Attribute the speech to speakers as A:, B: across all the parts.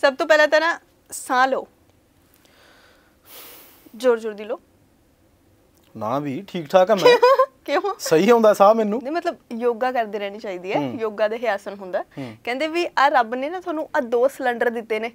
A: ਸਭ ਤੋਂ ਪਹਿਲਾਂ ਤਾਂ ਨਾ ਸਾਹ ਲਓ ਜ਼ੋਰ ਜ਼ੋਰ ਦੀ ਲਓ
B: ਨਾ ਵੀ ਠੀਕ ਠਾਕ ਆ ਮੈਂ ਕਿਉਂ ਸਹੀ ਹੁੰਦਾ ਸਾਹ ਮੈਨੂੰ ਨਹੀਂ
A: ਮਤਲਬ ਯੋਗਾ ਕਰਦੇ ਰਹਿਣੀ ਚਾਹੀਦੀ ਹੈ ਯੋਗਾ ਦੇ ਆਸਨ ਹੁੰਦਾ ਕਹਿੰਦੇ ਵੀ ਆ ਰੱਬ ਨੇ ਨਾ ਤੁਹਾਨੂੰ ਆ ਦੋ ਸਿਲੰਡਰ ਦਿੱਤੇ ਨੇ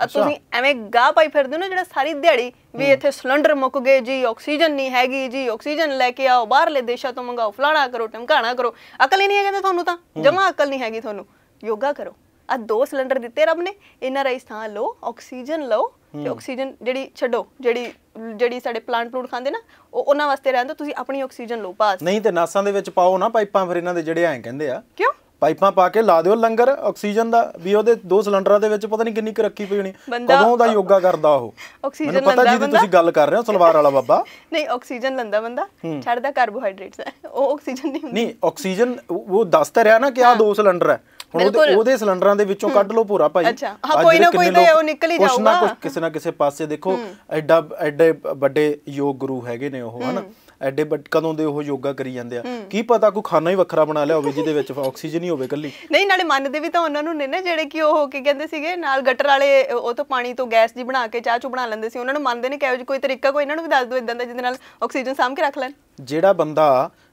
A: ਆ ਤੁਸੀਂ ਐਵੇਂ ਗਾਹ ਪਾਈ ਫਿਰਦੇ ਹੋ ਨਾ ਜਿਹੜਾ ਸਾਰੀ ਦਿਹਾੜੀ ਵੀ ਇੱਥੇ ਸਿਲੰਡਰ ਮੁੱਕ ਗਏ ਜੀ ਆਕਸੀਜਨ ਨਹੀਂ ਹੈਗੀ ਜੀ ਆਕਸੀਜਨ ਲੈ ਕੇ ਆਓ ਬਾਹਰਲੇ ਦੇਸ਼ਾਂ ਤੋਂ ਮੰਗਾਓ ਫਲਾਣਾ ਕਰੋ ਟਮਕਾਣਾ ਕਰੋ ਅਕਲ ਹੀ ਨਹੀਂ ਹੈ ਕਹਿੰਦੇ ਤੁਹਾਨੂੰ ਤਾਂ ਜਮਾ ਅਕਲ ਨਹੀਂ ਹੈਗੀ ਤੁਹਾਨੂੰ ਯੋਗਾ ਕਰੋ ਆ ਦੋ ਸਿਲੰਡਰ ਦਿੱਤੇ ਰੱਬ ਨੇ ਇਹਨਾਂ ਰਾਈ ਥਾਂ ਲਓ ਆਕਸੀਜਨ ਲਓ ਤੇ ਆਕਸੀਜਨ ਜਿਹੜੀ ਛੱਡੋ ਜਿਹੜੀ ਜਿਹੜੀ ਸਾਡੇ ਪਲਾਂਟ ਪਲੂਟ ਖਾਂਦੇ ਨਾ ਉਹ ਉਹਨਾਂ ਵਾਸਤੇ ਰਹਿੰਦਾ ਤੁਸੀਂ ਆਪਣੀ ਆਕਸੀਜਨ ਲਓ ਪਾਸ
B: ਨਹੀਂ ਤੇ ਨਾਸਾਂ ਦੇ ਵਿੱਚ ਪਾਓ ਨਾ ਪਾਈਪਾਂ ਫਿਰ ਇਹਨਾਂ ਦੇ ਜਿਹੜੇ ਐਂ ਕਹਿੰਦੇ ਆ ਕਿਉਂ ਪਾਈਪਾਂ ਪਾ ਕੇ ਲਾ ਦਿਓ ਲੰਗਰ ਆਕਸੀਜਨ ਦਾ ਵੀ ਉਹਦੇ ਦੋ ਸਿਲੰਡਰਾਂ ਦੇ ਵਿੱਚ ਪਤਾ ਨਹੀਂ ਕਿੰਨੀ ਕੁ ਰੱਖੀ ਪਈ ਹੋਣੀ ਕਦੋਂ ਦਾ ਯੋਗਾ ਕਰਦਾ ਉਹ
A: ਆਕਸੀਜਨ ਲੰਦਾ ਬੰਦਾ ਪਤਾ ਜੀ ਤੁਸੀਂ
B: ਗੱਲ ਕਰ ਰਹੇ ਹੋ ਸਲਵਾਰ ਵਾਲਾ ਬਾਬਾ
A: ਨਹੀਂ ਆਕਸੀਜਨ ਲੰਦਾ ਬੰਦਾ ਛੱਡਦਾ ਕਾਰਬੋਹਾਈਡਰੇਟਸ ਉਹ ਆਕਸੀਜਨ ਨਹੀਂ ਨਹੀਂ
B: ਆਕਸੀਜਨ ਉਹ ਦੱਸ ਤਾਂ ਰਿਹਾ ਨਾ ਕਿ ਆ ਦੋ ਸਿਲੰਡਰ ਹੈ ਬਿਲਕੁਲ ਉਹਦੇ ਸਿਲੰਡਰਾਂ ਦੇ ਵਿੱਚੋਂ ਕੱਢ ਲਓ ਪੂਰਾ ਭਾਈ ਅੱਛਾ ਹਾਂ ਕੋਈ ਨਾ ਕੋਈ ਤੇ ਉਹ ਨਿਕਲ ਹੀ ਜਾਊਗਾ ਕੁਛ ਨਾ ਕਿਸੇ ਨਾ ਕਿਸੇ ਪਾਸੇ ਦੇਖੋ ਐਡਾ ਐਡੇ ਵੱਡੇ ਯੋਗ ਗੁਰੂ ਹੈਗੇ ਨੇ ਉਹ ਹਨ ਐਡੇ ਬਟ ਕਦੋਂ ਦੇ ਉਹ ਯੋਗਾ ਕਰੀ ਜਾਂਦੇ ਆ ਕੀ ਪਤਾ ਕੋਈ ਖਾਣਾ ਹੀ ਵੱਖਰਾ ਬਣਾ ਲਿਆ ਹੋਵੇ ਜਿਹਦੇ ਵਿੱਚ ਆਕਸੀਜਨ ਹੀ ਹੋਵੇ ਕੱਲੀ
A: ਨਹੀਂ ਨਾਲੇ ਮੰਨਦੇ ਵੀ ਤਾਂ ਉਹਨਾਂ ਨੂੰ ਨੇ ਨਾ ਜਿਹੜੇ ਕਿ ਉਹ ਕੀ ਕਹਿੰਦੇ ਸੀਗੇ ਨਾਲ ਗਟਰ ਵਾਲੇ ਉਹ ਤੋਂ ਪਾਣੀ ਤੋਂ ਗੈਸ ਜੀ ਬਣਾ ਕੇ ਚਾਹ ਚੂ ਬਣਾ ਲੈਂਦੇ ਸੀ ਉਹਨਾਂ ਨੂੰ ਮੰਨਦੇ ਨੇ ਕਿ ਇਹੋ ਕੋਈ ਤਰੀਕਾ ਕੋਈ ਇਹਨਾਂ ਨੂੰ ਵੀ ਦੱਸ ਦਿਓ ਇਦਾਂ ਦਾ ਜਿਹਦੇ ਨਾਲ ਆਕਸੀਜਨ ਸਾਂਭ ਕੇ ਰੱਖ ਲੈਣ
B: ਜਿਹੜਾ ਬੰਦਾ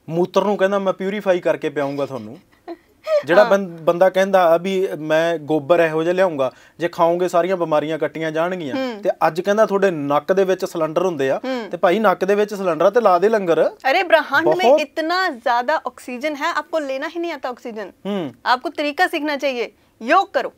B: ਮੂਤਰ ਨੂੰ ਕਹਿੰਦਾ ਮੈਂ ਪਿਊਰੀਫਾਈ ਕਰਕੇ ਪਿਆਉਂਗਾ ਤੁਹਾਨੂੰ ਜਿਹੜਾ ਬੰਦਾ ਕਹਿੰਦਾ ਵੀ ਮੈਂ ਗੋਬਰ ਇਹੋ ਜਿਹਾ ਲਿਆਉਂਗਾ ਜੇ ਖਾਓਗੇ ਸਾਰੀਆਂ ਬਿਮਾਰੀਆਂ ਕੱਟੀਆਂ ਜਾਣਗੀਆਂ ਤੇ ਅੱਜ ਕਹਿੰਦਾ ਤੁਹਾਡੇ ਨੱਕ ਦੇ ਵਿੱਚ ਸਿਲੰਡਰ ਹੁੰਦੇ ਆ ਤੇ ਭਾਈ ਨੱਕ ਦੇ ਵਿੱਚ ਸਿਲੰਡਰ ਤੇ ਲਾ ਦੇ ਲੰਗਰ
A: ਅਰੇ ਬ੍ਰਹਮੰਡ ਮੇ ਇਤਨਾ ਜ਼ਿਆਦਾ ਆਕਸੀਜਨ ਹੈ ਆਪਕੋ ਲੈਣਾ ਹੀ ਨਹੀਂ ਆਤਾ ਆਕਸੀਜਨ ਆਪਕੋ ਤਰੀਕਾ ਸਿੱਖਣਾ ਚਾਹੀਏ ਯੋਗ ਕਰੋ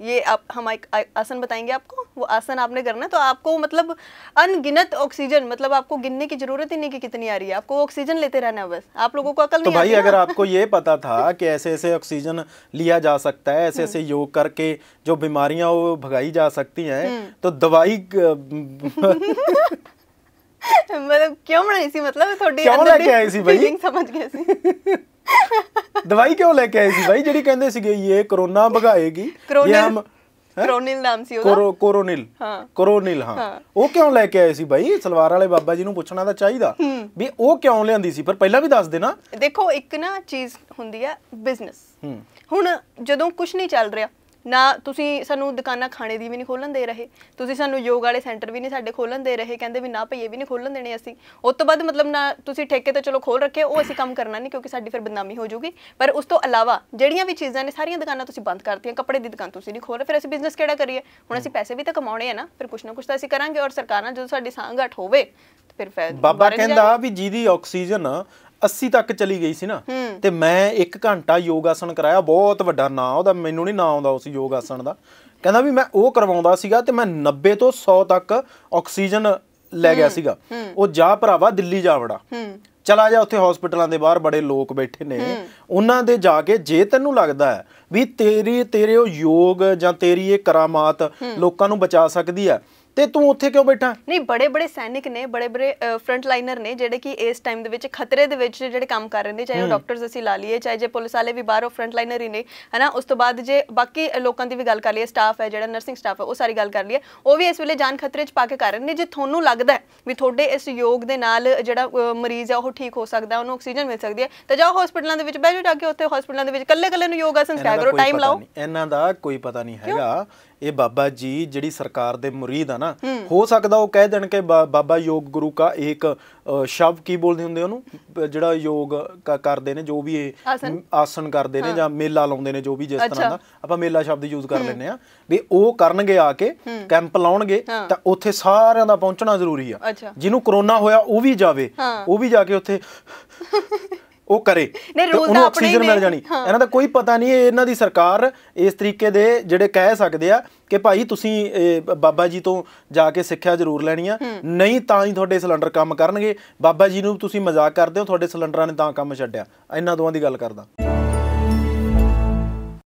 A: ये आप हम एक आसन बताएंगे आपको वो आसन आपने करना है तो आपको मतलब अनगिनत ऑक्सीजन मतलब आपको गिनने की जरूरत ही नहीं कि कितनी आ रही है आपको ऑक्सीजन लेते रहना है बस आप लोगों को अकल तो नहीं भाई अगर आपको
B: ये पता था कि ऐसे ऐसे ऑक्सीजन लिया जा सकता है ऐसे ऐसे योग करके जो बीमारियां वो भगाई जा सकती हैं हम्म। तो दवाई
A: मतलब क्यों इसी मतलब थोड़ी समझ गए
B: ਦਵਾਈ ਕਿਉਂ ਲੈ ਕੇ ਆਏ ਸੀ ਬਾਈ ਜਿਹੜੀ ਕਹਿੰਦੇ ਸੀਗੇ ਇਹ ਕਰੋਨਾ ਭਗਾਏਗੀ ਇਹ ਹਮ ਕਰੋਨਿਲ
A: ਨਾਮ ਸੀ ਉਹਦਾ
B: ਕਰੋਨਿਲ ਹਾਂ ਕਰੋਨਿਲ ਹਾਂ ਉਹ ਕਿਉਂ ਲੈ ਕੇ ਆਏ ਸੀ ਬਾਈ ਸਲਵਾਰ ਵਾਲੇ ਬਾਬਾ ਜੀ ਨੂੰ ਪੁੱਛਣਾ ਤਾਂ ਚਾਹੀਦਾ ਵੀ ਉਹ ਕਿਉਂ ਲਿਆਂਦੀ ਸੀ ਪਰ ਪਹਿਲਾਂ ਵੀ ਦੱਸ ਦੇਣਾ
A: ਦੇਖੋ ਇੱਕ ਨਾ ਚੀਜ਼ ਹੁੰਦੀ ਆ ਬਿਜ਼ਨਸ ਹੁਣ ਜਦੋਂ ਕੁਝ ਨਹੀਂ ਚੱਲ ਰਿਹਾ ਨਾ ਤੁਸੀਂ ਸਾਨੂੰ ਦੁਕਾਨਾਂ ਖਾਣੇ ਦੀ ਵੀ ਨਹੀਂ ਖੋਲਣ ਦੇ ਰਹੇ ਤੁਸੀਂ ਸਾਨੂੰ ਯੋਗ ਵਾਲੇ ਸੈਂਟਰ ਵੀ ਨਹੀਂ ਸਾਡੇ ਖੋਲਣ ਦੇ ਰਹੇ ਕਹਿੰਦੇ ਵੀ ਨਾ ਭਈ ਇਹ ਵੀ ਨਹੀਂ ਖੋਲਣ ਦੇਣੇ ਅਸੀਂ ਉਸ ਤੋਂ ਬਾਅਦ ਮਤਲਬ ਨਾ ਤੁਸੀਂ ਠੇਕੇ ਤੇ ਚਲੋ ਖੋਲ ਰੱਖੇ ਉਹ ਅਸੀਂ ਕੰਮ ਕਰਨਾ ਨਹੀਂ ਕਿਉਂਕਿ ਸਾਡੀ ਫਿਰ ਬਦਨਾਮੀ ਹੋ ਜਾਊਗੀ ਪਰ ਉਸ ਤੋਂ ਇਲਾਵਾ ਜਿਹੜੀਆਂ ਵੀ ਚੀਜ਼ਾਂ ਨੇ ਸਾਰੀਆਂ ਦੁਕਾਨਾਂ ਤੁਸੀਂ ਬੰਦ ਕਰਤੀਆਂ ਕੱਪੜੇ ਦੀ ਦੁਕਾਨ ਤੁਸੀਂ ਨਹੀਂ ਖੋਲ ਰਹੇ ਫਿਰ ਅਸੀਂ ਬਿਜ਼ਨਸ ਕਿਹੜਾ ਕਰੀਏ ਹੁਣ ਅਸੀਂ ਪੈਸੇ ਵੀ ਤਾਂ ਕਮਾਉਣੇ ਆ ਨਾ ਫਿਰ ਕੁਛ ਨਾ ਕੁਛ ਤਾਂ ਅਸੀਂ ਕਰਾਂਗੇ ਔਰ ਸਰਕਾਰਾਂ ਜਦੋਂ ਸਾਡੀ ਸੰਗਠ ਹੋਵੇ ਫਿਰ ਬਾਬਾ ਕਹਿੰਦਾ ਵੀ
B: ਜਿਹਦੀ ਆਕਸੀਜਨ 80 ਤੱਕ ਚਲੀ ਗਈ ਸੀ ਨਾ ਤੇ ਮੈਂ 1 ਘੰਟਾ ਯੋਗ ਆਸਣ ਕਰਾਇਆ ਬਹੁਤ ਵੱਡਾ ਨਾਂ ਉਹਦਾ ਮੈਨੂੰ ਨਹੀਂ ਨਾਂ ਆਉਂਦਾ ਉਸ ਯੋਗ ਆਸਣ ਦਾ ਕਹਿੰਦਾ ਵੀ ਮੈਂ ਉਹ ਕਰਵਾਉਂਦਾ ਸੀਗਾ ਤੇ ਮੈਂ 90 ਤੋਂ 100 ਤੱਕ ਆਕਸੀਜਨ ਲੈ ਗਿਆ ਸੀਗਾ ਉਹ ਜਾ ਭਰਾਵਾ ਦਿੱਲੀ ਜਾ ਵੜਾ ਚਲਾ ਜਾ ਉੱਥੇ ਹਸਪੀਟਲਾਂ ਦੇ ਬਾਹਰ ਬੜੇ ਲੋਕ ਬੈਠੇ ਨੇ ਉਹਨਾਂ ਦੇ ਜਾ ਕੇ ਜੇ ਤੈਨੂੰ ਲੱਗਦਾ ਵੀ ਤੇਰੀ ਤੇਰੇ ਉਹ ਯੋਗ ਜਾਂ ਤੇਰੀ ਇਹ ਕਰਾਮਾਤ ਲੋਕਾਂ ਨੂੰ ਬਚਾ ਸਕਦੀ ਹੈ ਤੇ ਤੂੰ ਉੱਥੇ ਕਿਉਂ ਬੈਠਾ
A: ਨਹੀਂ بڑے بڑے ਸੈਨਿਕ ਨੇ بڑے بڑے ਫਰੰਟ ਲਾਈਨਰ ਨੇ ਜਿਹੜੇ ਕਿ ਇਸ ਟਾਈਮ ਦੇ ਵਿੱਚ ਖਤਰੇ ਦੇ ਵਿੱਚ ਜਿਹੜੇ ਕੰਮ ਕਰ ਰਹੇ ਨੇ ਚਾਹੇ ਉਹ ਡਾਕਟਰਸ ਅਸੀਂ ਲਾ ਲਈਏ ਚਾਹੇ ਜੇ ਪੁਲਿਸ ਵਾਲੇ ਵੀ ਬਾਹਰੋਂ ਫਰੰਟ ਲਾਈਨਰ ਹੀ ਨੇ ਹਨਾ ਉਸ ਤੋਂ ਬਾਅਦ ਜੇ ਬਾਕੀ ਲੋਕਾਂ ਦੀ ਵੀ ਗੱਲ ਕਰ ਲਈਏ ਸਟਾਫ ਹੈ ਜਿਹੜਾ ਨਰਸਿੰਗ ਸਟਾਫ ਹੈ ਉਹ ਸਾਰੀ ਗੱਲ ਕਰ ਲਈਏ ਉਹ ਵੀ ਇਸ ਵੇਲੇ ਜਾਨ ਖਤਰੇ 'ਚ ਪਾ ਕੇ ਕਰ ਰਹੇ ਨੇ ਜੇ ਤੁਹਾਨੂੰ ਲੱਗਦਾ ਵੀ ਤੁਹਾਡੇ ਇਸ ਯੋਗ ਦੇ ਨਾਲ ਜਿਹੜਾ ਮਰੀਜ਼ ਹੈ ਉਹ ਠੀਕ ਹੋ ਸਕਦਾ ਉਹਨੂੰ ਆਕਸੀਜਨ ਮਿਲ ਸਕਦੀ ਹੈ ਤਾਂ ਜਾਓ ਹਸਪੀਟਲਾਂ ਦੇ ਵਿੱਚ ਬੈਠੋ ਜਾ ਕੇ ਉੱਥੇ ਹਸਪੀਟਲਾਂ ਦੇ ਵਿੱਚ ਕੱਲੇ ਕੱਲੇ ਨੂੰ ਯੋਗ ਆਸਨ ਕਰੋ ਟਾਈਮ ਲਾਓ
B: ਇਹਨਾਂ ਦਾ ਕੋਈ ਪਤਾ ਨਹੀਂ ਹੈਗਾ ਇਹ ਬਾਬਾ ਜੀ ਜਿਹੜੀ ਸਰਕਾਰ ਦੇ ਮੁਰੀਦ ਆ ਨਾ ਹੋ ਸਕਦਾ ਉਹ ਕਹਿ ਦੇਣ ਕਿ ਬਾਬਾ ਯੋਗ ਗੁਰੂ ਕਾ ਇੱਕ ਸ਼ਬਦ ਕੀ ਬੋਲਦੇ ਹੁੰਦੇ ਉਹਨੂੰ ਜਿਹੜਾ ਯੋਗ ਕਰਦੇ ਨੇ ਜੋ ਵੀ ਇਹ ਆਸਣ ਕਰਦੇ ਨੇ ਜਾਂ ਮੇਲਾ ਲਾਉਂਦੇ ਨੇ ਜੋ ਵੀ ਜਿਸ ਤਰ੍ਹਾਂ ਦਾ ਆਪਾਂ ਮੇਲਾ ਸ਼ਬਦ ਯੂਜ਼ ਕਰ ਲੈਂਦੇ ਆ ਵੀ ਉਹ ਕਰਨਗੇ ਆ ਕੇ ਕੈਂਪ ਲਾਉਣਗੇ ਤਾਂ ਉੱਥੇ ਸਾਰਿਆਂ ਦਾ ਪਹੁੰਚਣਾ ਜ਼ਰੂਰੀ ਆ ਜਿਹਨੂੰ ਕਰੋਨਾ ਹੋਇਆ ਉਹ ਵੀ ਜਾਵੇ ਉਹ ਵੀ ਜਾ ਕੇ ਉੱਥੇ ਉਹ ਕਰੇ ਤੇ ਉਹਨੂੰ ਆਕਸੀਜਨ ਮਿਲ ਜਾਣੀ ਇਹਨਾਂ ਦਾ ਕੋਈ ਪਤਾ ਨਹੀਂ ਇਹਨਾਂ ਦੀ ਸਰਕਾਰ ਇਸ ਤਰੀਕੇ ਦੇ ਜਿਹੜੇ ਕਹਿ ਸਕਦੇ ਆ ਕਿ ਭਾਈ ਤੁਸੀਂ ਬਾਬਾ ਜੀ ਤੋਂ ਜਾ ਕੇ ਸਿੱਖਿਆ ਜ਼ਰੂਰ ਲੈਣੀ ਆ ਨਹੀਂ ਤਾਂ ਹੀ ਤੁਹਾਡੇ ਸਿਲੰਡਰ ਕੰਮ ਕਰਨਗੇ ਬਾਬਾ ਜੀ ਨੂੰ ਤੁਸੀਂ ਮਜ਼ਾਕ ਕਰਦੇ ਹੋ ਤੁਹਾਡੇ ਸਿਲੰਡਰਾਂ ਨੇ ਤਾਂ ਕੰਮ ਛੱਡਿਆ ਇਹਨਾਂ ਦੋਵਾਂ ਦੀ ਗੱਲ ਕਰਦਾ